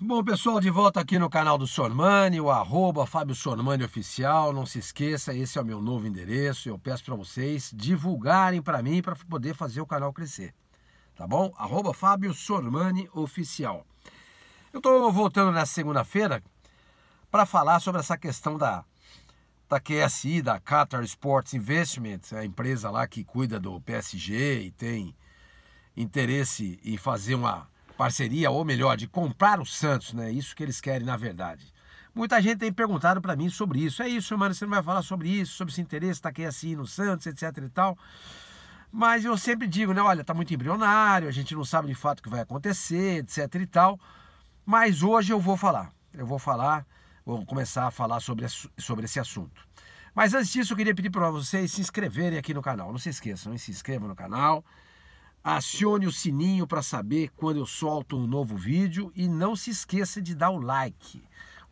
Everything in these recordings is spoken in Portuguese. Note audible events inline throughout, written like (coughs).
Bom, pessoal, de volta aqui no canal do Sormani, o arroba Fábio Sormani Oficial. Não se esqueça, esse é o meu novo endereço. Eu peço para vocês divulgarem para mim para poder fazer o canal crescer. Tá bom? Arroba Fábio Sormani Oficial. Eu estou voltando na segunda-feira para falar sobre essa questão da, da QSI, da Qatar Sports Investment, a empresa lá que cuida do PSG e tem interesse em fazer uma parceria, ou melhor, de comprar o Santos, né? Isso que eles querem, na verdade. Muita gente tem perguntado para mim sobre isso. É isso, mano, você não vai falar sobre isso, sobre esse interesse, tá aqui assim no Santos, etc e tal. Mas eu sempre digo, né? Olha, tá muito embrionário, a gente não sabe de fato o que vai acontecer, etc e tal. Mas hoje eu vou falar. Eu vou falar, vou começar a falar sobre, sobre esse assunto. Mas antes disso, eu queria pedir para vocês se inscreverem aqui no canal. Não se esqueçam, hein? se inscrevam no canal Acione o sininho para saber quando eu solto um novo vídeo e não se esqueça de dar o like.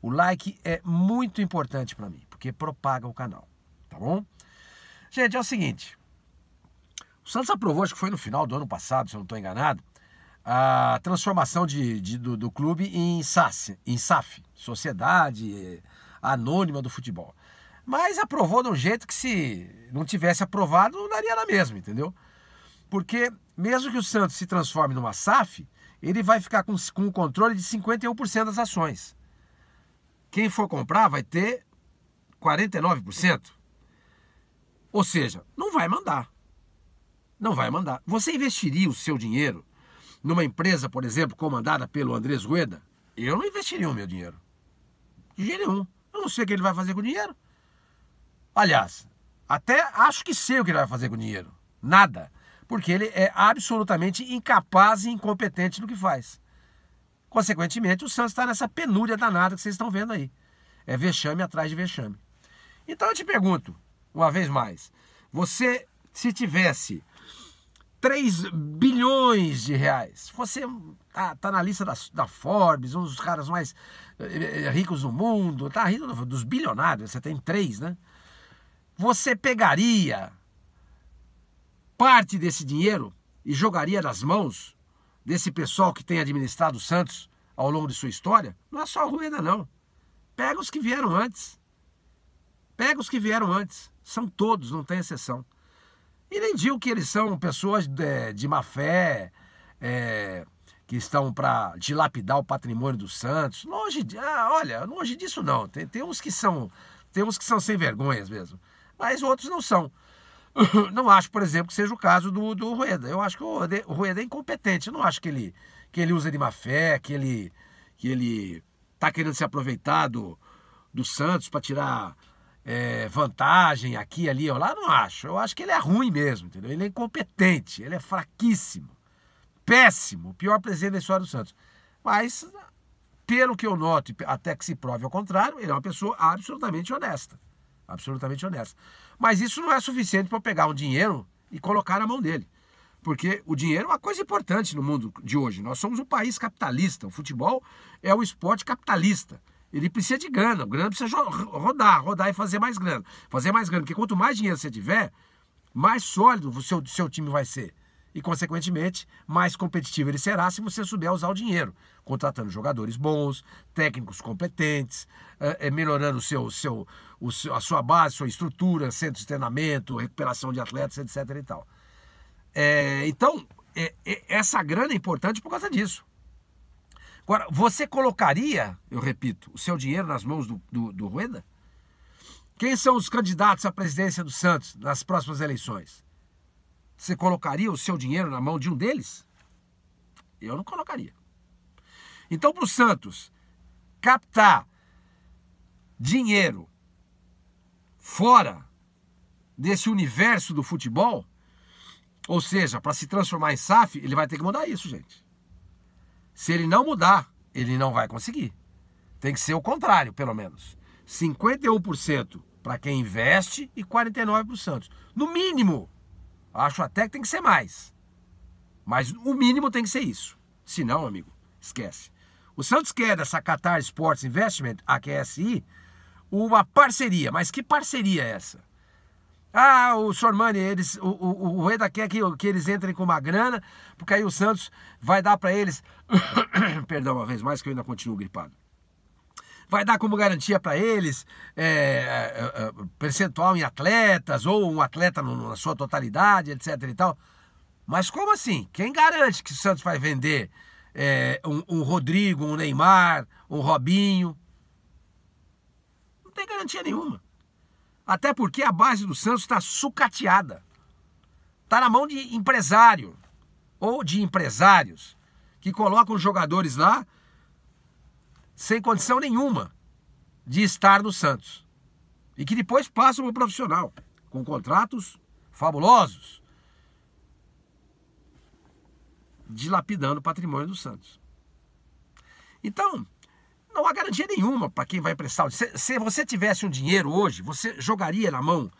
O like é muito importante para mim, porque propaga o canal, tá bom? Gente, é o seguinte. O Santos aprovou, acho que foi no final do ano passado, se eu não estou enganado, a transformação de, de do, do, clube em SAF, em SAF, Sociedade Anônima do Futebol. Mas aprovou de um jeito que se não tivesse aprovado, não daria na mesma, entendeu? Porque mesmo que o Santos se transforme numa SAF, ele vai ficar com, com o controle de 51% das ações. Quem for comprar vai ter 49%. Ou seja, não vai mandar. Não vai mandar. Você investiria o seu dinheiro numa empresa, por exemplo, comandada pelo Andrés Rueda? Eu não investiria o meu dinheiro. De jeito nenhum. Eu não sei o que ele vai fazer com o dinheiro. Aliás, até acho que sei o que ele vai fazer com o dinheiro. Nada porque ele é absolutamente incapaz e incompetente no que faz. Consequentemente, o Santos está nessa penúria danada que vocês estão vendo aí. É vexame atrás de vexame. Então eu te pergunto, uma vez mais, você se tivesse 3 bilhões de reais, você tá, tá na lista da, da, Forbes, um dos caras mais eh, eh, ricos do mundo, tá rindo dos bilionários, você tem três, né? Você pegaria parte desse dinheiro e jogaria nas mãos desse pessoal que tem administrado o Santos ao longo de sua história, não é só o Rueda, não. Pega os que vieram antes. Pega os que vieram antes. São todos, não tem exceção. E nem digo que eles são pessoas de, de má fé, é, que estão para dilapidar o patrimônio do Santos. Longe de, ah, olha, longe disso não. Tem, tem uns que são, tem uns que são sem vergonhas mesmo, mas outros não são. (laughs) Não acho, por exemplo, que seja o caso do, do Rueda. Eu acho que o, Rueda é incompetente. Eu não acho que ele, que ele usa de má fé, que ele que ele está querendo se aproveitar do, do Santos para tirar é, vantagem aqui, ali, lá. Não acho. Eu acho que ele é ruim mesmo, entendeu? Ele é incompetente, ele é fraquíssimo, péssimo, o pior presidente da história do Santos. Mas, pelo que eu noto, até que se prove ao contrário, ele é uma pessoa absolutamente honesta absolutamente honesto. Mas isso não é suficiente para pegar um dinheiro e colocar na mão dele. Porque o dinheiro é uma coisa importante no mundo de hoje. Nós somos um país capitalista. O futebol é o esporte capitalista. Ele precisa de grana, o grana precisa rodar, rodar e fazer mais grana. Fazer mais grana, porque quanto mais dinheiro você tiver, mais sólido o seu, seu time vai ser e, consequentemente, mais competitivo ele será se você souber usar o dinheiro, contratando jogadores bons, técnicos competentes, é, é, melhorando o seu, seu, o seu, a sua base, sua estrutura, centro de treinamento, recuperação de atletas, etc. E tal. É, então, é, é, essa grana é importante por causa disso. Agora, você colocaria, eu repito, o seu dinheiro nas mãos do, do, do Rueda? Quem são os candidatos à presidência do Santos nas próximas eleições? Você colocaria o seu dinheiro na mão de um deles? Eu não colocaria. Então, para o Santos captar dinheiro fora desse universo do futebol, ou seja, para se transformar em SAF, ele vai ter que mudar isso, gente. Se ele não mudar, ele não vai conseguir. Tem que ser o contrário, pelo menos. 51% para quem investe e 49% para o Santos. No mínimo. Acho até que tem que ser mais. Mas o mínimo tem que ser isso. Se não, amigo, esquece. O Santos quer dessa Qatar Sports Investment, a QSI, uma parceria. Mas que parceria é essa? Ah, o Sormani, eles, o, o, o quer que, que eles entrem com uma grana, porque aí o Santos vai dar para eles. (coughs) Perdão uma vez mais que eu ainda continuo gripado vai dar como garantia para eles é, é, é, é, percentual em atletas ou um atleta no, na sua totalidade, etc. e tal. Mas como assim? Quem garante que o Santos vai vender é, um, um Rodrigo, um Neymar, um Robinho? Não tem garantia nenhuma. Até porque a base do Santos está sucateada. Está na mão de empresário ou de empresários que colocam jogadores lá sem condição nenhuma de estar no Santos. E que depois passa para o profissional, com contratos fabulosos, dilapidando o patrimônio do Santos. Então, não há garantia nenhuma para quem vai emprestar. Se, se você tivesse um dinheiro hoje, você jogaria na mão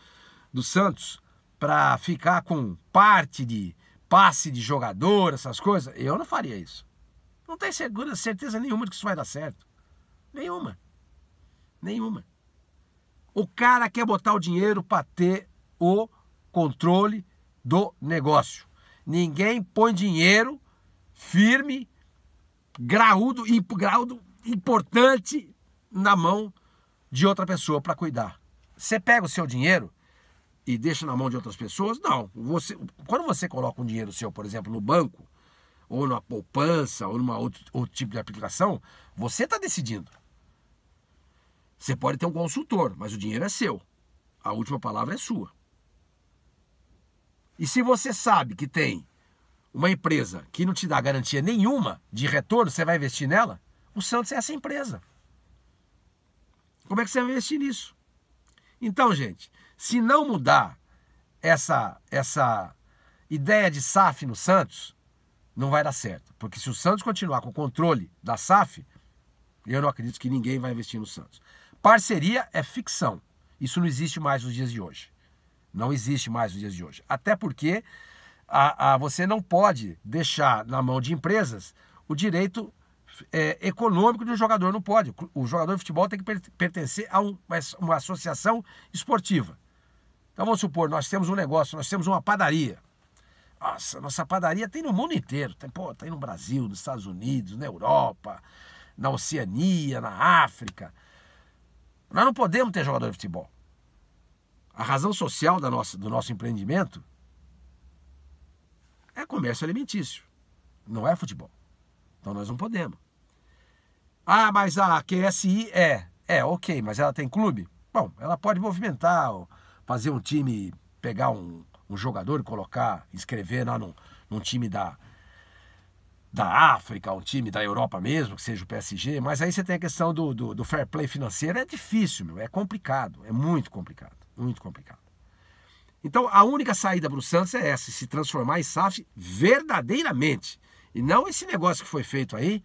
do Santos para ficar com parte de passe de jogador, essas coisas? Eu não faria isso. Não tem segura, certeza nenhuma de que isso vai dar certo. Nenhuma. Nenhuma. O cara quer botar o dinheiro para ter o controle do negócio. Ninguém põe dinheiro firme, graúdo e graúdo importante na mão de outra pessoa para cuidar. Você pega o seu dinheiro e deixa na mão de outras pessoas? Não. Você, quando você coloca um dinheiro seu, por exemplo, no banco, ou numa poupança, ou numa outro, outro tipo de aplicação, você está decidindo. Você pode ter um consultor, mas o dinheiro é seu. A última palavra é sua. E se você sabe que tem uma empresa que não te dá garantia nenhuma de retorno, você vai investir nela? O Santos é essa empresa. Como é que você vai investir nisso? Então, gente, se não mudar essa, essa ideia de SAF no Santos, não vai dar certo. Porque se o Santos continuar com o controle da SAF, eu não acredito que ninguém vai investir no Santos. Parceria é ficção. Isso não existe mais nos dias de hoje. Não existe mais nos dias de hoje. Até porque a, a você não pode deixar na mão de empresas o direito é, econômico do jogador. Não pode. O jogador de futebol tem que pertencer a um, uma associação esportiva. Então vamos supor, nós temos um negócio, nós temos uma padaria. Nossa, nossa padaria tem no mundo inteiro. Tem, pô, tem no Brasil, nos Estados Unidos, na Europa, na Oceania, na África. Nós não podemos ter jogador de futebol. A razão social da nossa, do nosso empreendimento é comércio alimentício, não é futebol. Então nós não podemos. Ah, mas a QSI é. É, ok, mas ela tem clube? Bom, ela pode movimentar, fazer um time pegar um, um jogador colocar, escrever lá num, num time da, da África, um time da Europa mesmo, que seja o PSG, mas aí você tem a questão do, do, do, fair play financeiro. É difícil, meu, é complicado, é muito complicado, muito complicado. Então a única saída para o Santos é essa, se transformar em SAF verdadeiramente. E não esse negócio que foi feito aí,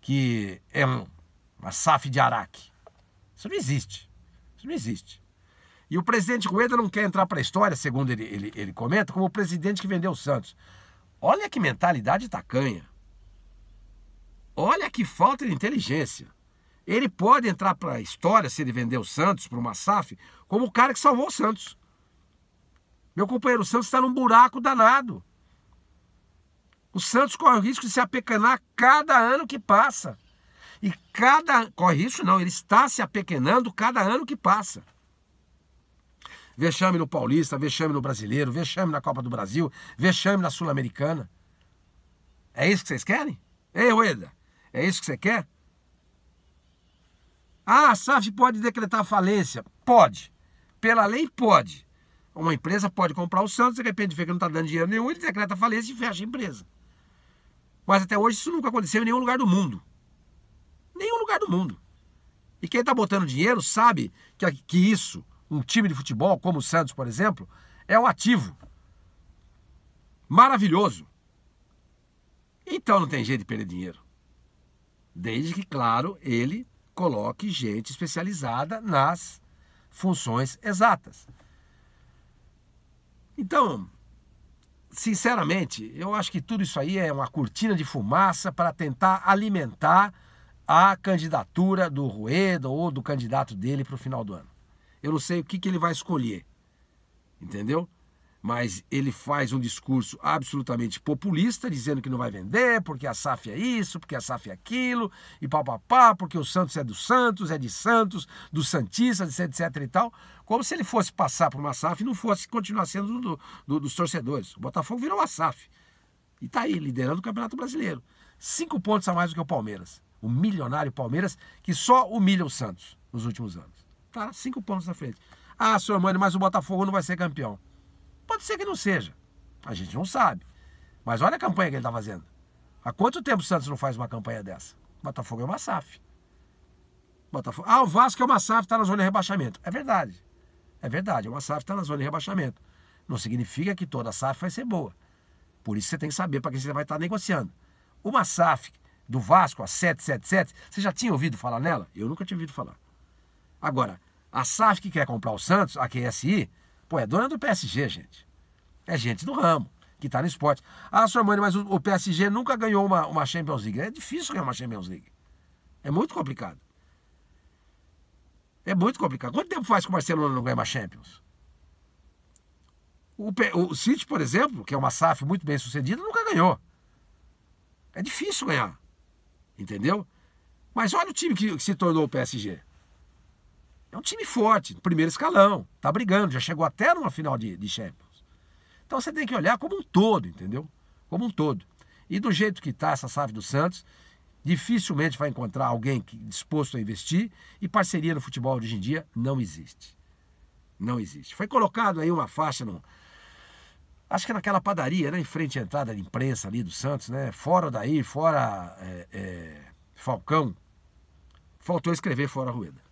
que é um, uma SAF de Araque. Isso não existe. Isso não existe. E o presidente Rueda não quer entrar para a história, segundo ele, ele, ele comenta, como o presidente que vendeu o Santos. Olha que mentalidade tacanha. Olha que falta de inteligência. Ele pode entrar para a história, se ele vender o Santos para o Massaf, como o cara que salvou o Santos. Meu companheiro, o Santos está num buraco danado. O Santos corre o risco de se apequenar cada ano que passa. E cada. Corre risco não, ele está se apequenando cada ano que passa vexame no Paulista, vexame no Brasileiro, vexame na Copa do Brasil, vexame na Sul-Americana. É isso que vocês querem? Ei, Ueda, é isso que você quer? Ah, a SAF pode decretar falência. Pode. Pela lei, pode. Uma empresa pode comprar o Santos, de repente vê que não está dando dinheiro nenhum, ele decreta falência e fecha a empresa. Mas até hoje isso nunca aconteceu em nenhum lugar do mundo. Nenhum lugar do mundo. E quem está botando dinheiro sabe que, que isso um time de futebol como o Santos, por exemplo, é um ativo maravilhoso. Então não tem jeito de perder dinheiro. Desde que, claro, ele coloque gente especializada nas funções exatas. Então, sinceramente, eu acho que tudo isso aí é uma cortina de fumaça para tentar alimentar a candidatura do Rueda ou do candidato dele para o final do ano. Eu não sei o que, que ele vai escolher. Entendeu? Mas ele faz um discurso absolutamente populista, dizendo que não vai vender, porque a SAF é isso, porque a SAF é aquilo, e papapá, porque o Santos é do Santos, é de Santos, dos Santistas, etc e tal. Como se ele fosse passar por uma SAF e não fosse continuar sendo do, do, dos torcedores. O Botafogo virou uma SAF. E está aí, liderando o Campeonato Brasileiro. Cinco pontos a mais do que o Palmeiras. O milionário Palmeiras, que só humilha o Santos nos últimos anos está cinco pontos na frente. Ah, senhor Mano, mas o Botafogo não vai ser campeão. Pode ser que não seja. A gente não sabe. Mas olha a campanha que ele está fazendo. Há quanto tempo o Santos não faz uma campanha dessa? O Botafogo é uma SAF. Botafogo. Ah, o Vasco é uma SAF, está na zona de rebaixamento. É verdade. É verdade, é uma SAF está na zona de rebaixamento. Não significa que toda SAF vai ser boa. Por isso você tem que saber para quem você vai estar tá negociando. Uma SAF do Vasco, a 777, você já tinha ouvido falar nela? Eu nunca tinha ouvido falar. Agora, a SAF que quer comprar o Santos, a QSI, pô, é dona do PSG, gente. É gente do ramo, que está no esporte. Ah, sua mãe, mas o PSG nunca ganhou uma, uma Champions League. É difícil ganhar uma Champions League. É muito complicado. É muito complicado. Quanto tempo faz que o Barcelona não ganha uma Champions? O, o City, por exemplo, que é uma SAF muito bem sucedida, nunca ganhou. É difícil ganhar. Entendeu? Mas olha o time que, que se tornou o PSG. É um time forte, primeiro escalão, tá brigando, já chegou até numa final de, de Champions. Então você tem que olhar como um todo, entendeu? Como um todo. E do jeito que está essa SAF do Santos, dificilmente vai encontrar alguém disposto a investir e parceria no futebol hoje em dia não existe. Não existe. Foi colocado aí uma faixa no, acho que naquela padaria, né, em frente à entrada de imprensa ali do Santos, né, fora daí, fora é, é, Falcão, faltou escrever fora Rueda.